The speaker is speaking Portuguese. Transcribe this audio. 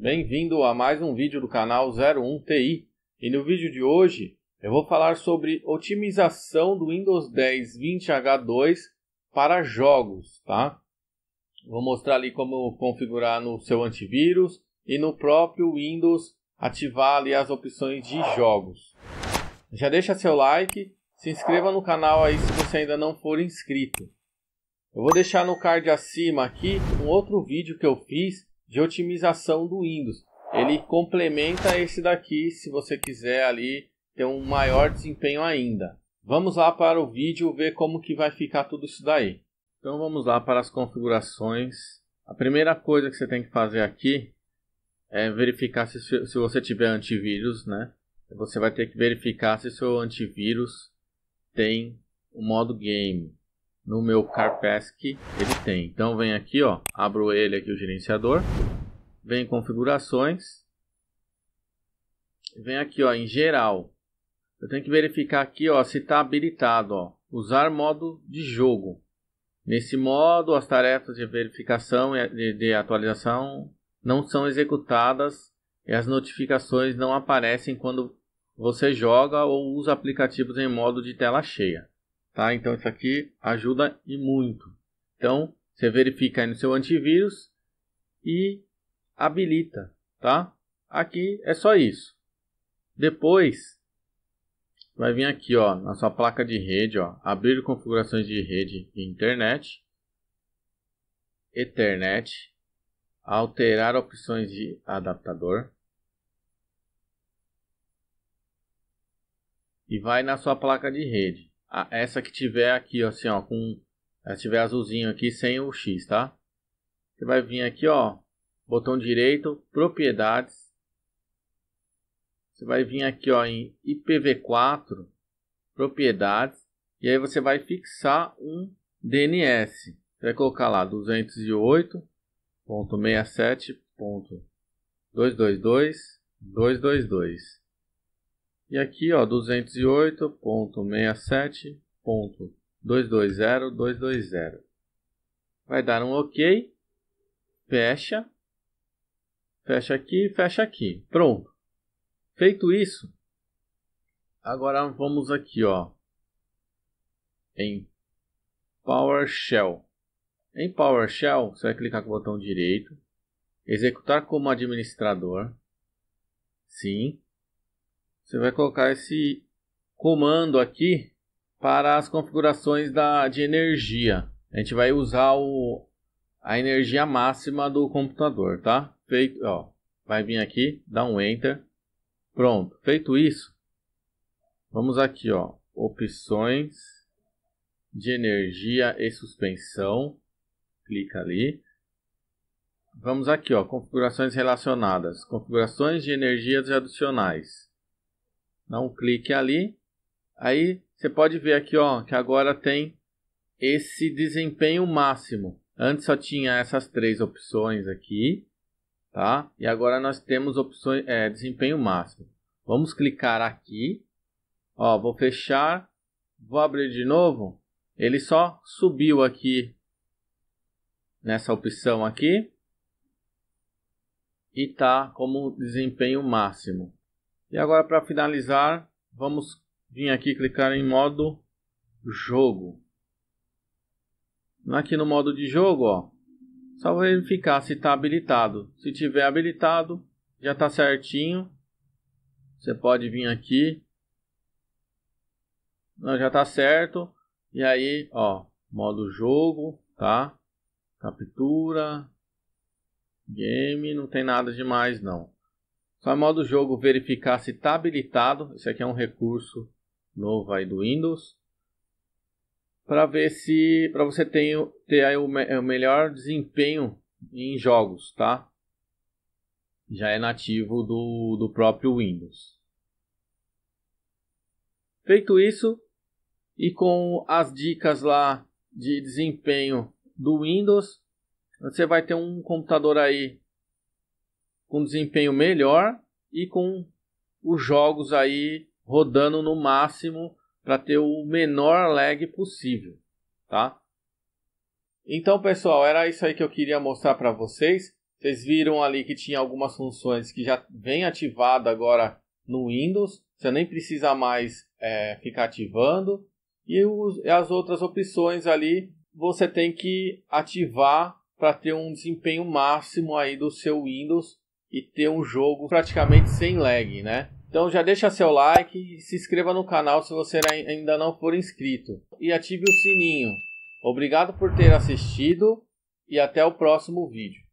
Bem-vindo a mais um vídeo do canal 01TI e no vídeo de hoje eu vou falar sobre otimização do Windows 10 20H2 para jogos, tá? Vou mostrar ali como configurar no seu antivírus e no próprio Windows ativar ali as opções de jogos. Já deixa seu like, se inscreva no canal aí se você ainda não for inscrito. Eu vou deixar no card acima aqui um outro vídeo que eu fiz de otimização do Windows. Ele complementa esse daqui, se você quiser ali ter um maior desempenho ainda. Vamos lá para o vídeo ver como que vai ficar tudo isso daí. Então vamos lá para as configurações. A primeira coisa que você tem que fazer aqui é verificar se, se você tiver antivírus, né? Você vai ter que verificar se seu antivírus tem o modo game no meu Carpask ele tem. Então vem aqui, ó, abro ele aqui o gerenciador, vem em configurações, vem aqui, ó, em geral. Eu tenho que verificar aqui, ó, se está habilitado, ó, usar modo de jogo. Nesse modo, as tarefas de verificação e de atualização não são executadas e as notificações não aparecem quando você joga ou usa aplicativos em modo de tela cheia. Tá? Então isso aqui ajuda e muito. Então você verifica aí no seu antivírus e habilita, tá? Aqui é só isso. Depois vai vir aqui, ó, na sua placa de rede, ó, abrir configurações de rede e internet, Ethernet, alterar opções de adaptador. E vai na sua placa de rede a, ah, essa que tiver aqui, ó, assim, ó, com se tiver azulzinho aqui sem o X, tá? Você vai vir aqui, ó, botão direito, propriedades. Você vai vir aqui, ó, em IPv4, propriedades, e aí você vai fixar um DNS. Você vai colocar lá 208.67.222.222. E aqui, ó, 208.67.220220. Vai dar um OK. Fecha. Fecha aqui, e fecha aqui. Pronto. Feito isso, agora vamos aqui, ó, em PowerShell. Em PowerShell, você vai clicar com o botão direito, executar como administrador. Sim, você vai colocar esse comando aqui para as configurações da, de energia. A gente vai usar o, a energia máxima do computador, tá? Feito, ó, vai vir aqui, dá um enter. Pronto, feito isso, vamos aqui, ó, opções de energia e suspensão. Clica ali. Vamos aqui, ó, configurações relacionadas, configurações de energias adicionais. Dá um clique ali. Aí você pode ver aqui ó, que agora tem esse desempenho máximo. Antes só tinha essas três opções aqui, tá? E agora nós temos opções, é, desempenho máximo. Vamos clicar aqui. Ó, vou fechar, vou abrir de novo. Ele só subiu aqui nessa opção aqui e tá como desempenho máximo. E agora para finalizar, vamos vir aqui clicar em modo jogo. Aqui no modo de jogo, ó, só verificar se está habilitado. Se tiver habilitado, já está certinho. Você pode vir aqui. Não, já está certo. E aí, ó, modo jogo, tá? Captura, game, não tem nada demais não. Só é modo jogo verificar se está habilitado. Isso aqui é um recurso novo aí do Windows. Para ver se para você tem, ter aí o, me, o melhor desempenho em jogos, tá? Já é nativo do, do próprio Windows. Feito isso, e com as dicas lá de desempenho do Windows, você vai ter um computador aí com desempenho melhor e com os jogos aí rodando no máximo para ter o menor lag possível, tá? Então, pessoal, era isso aí que eu queria mostrar para vocês. Vocês viram ali que tinha algumas funções que já vem ativada agora no Windows. Você nem precisa mais é, ficar ativando. E os, as outras opções ali você tem que ativar para ter um desempenho máximo aí do seu Windows e ter um jogo praticamente sem lag, né? Então já deixa seu like e se inscreva no canal se você ainda não for inscrito e ative o sininho. Obrigado por ter assistido e até o próximo vídeo.